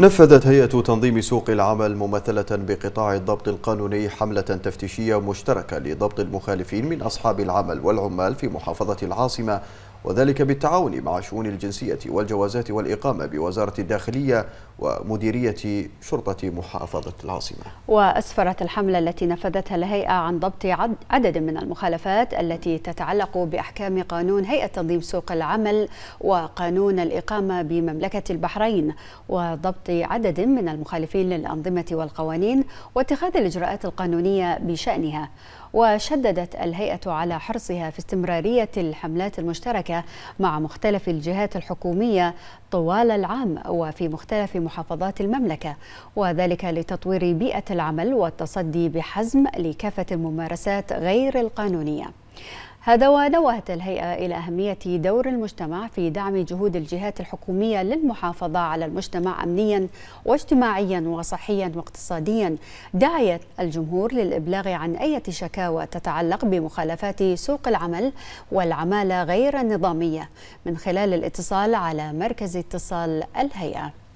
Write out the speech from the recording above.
نفذت هيئة تنظيم سوق العمل ممثلة بقطاع الضبط القانوني حملة تفتيشية مشتركة لضبط المخالفين من أصحاب العمل والعمال في محافظة العاصمة وذلك بالتعاون مع شؤون الجنسية والجوازات والإقامة بوزارة الداخلية ومديرية شرطة محافظة العاصمة وأسفرت الحملة التي نفذتها الهيئة عن ضبط عدد من المخالفات التي تتعلق بأحكام قانون هيئة تنظيم سوق العمل وقانون الإقامة بمملكة البحرين وضبط عدد من المخالفين للأنظمة والقوانين واتخاذ الإجراءات القانونية بشأنها وشددت الهيئة على حرصها في استمرارية الحملات المشتركة مع مختلف الجهات الحكومية طوال العام وفي مختلف محافظات المملكة وذلك لتطوير بيئة العمل والتصدي بحزم لكافة الممارسات غير القانونية هذا ونوهت الهيئة إلى أهمية دور المجتمع في دعم جهود الجهات الحكومية للمحافظة على المجتمع أمنيا واجتماعيا وصحيا واقتصاديا دعية الجمهور للإبلاغ عن أي شكاوى تتعلق بمخالفات سوق العمل والعمالة غير النظامية من خلال الاتصال على مركز اتصال الهيئة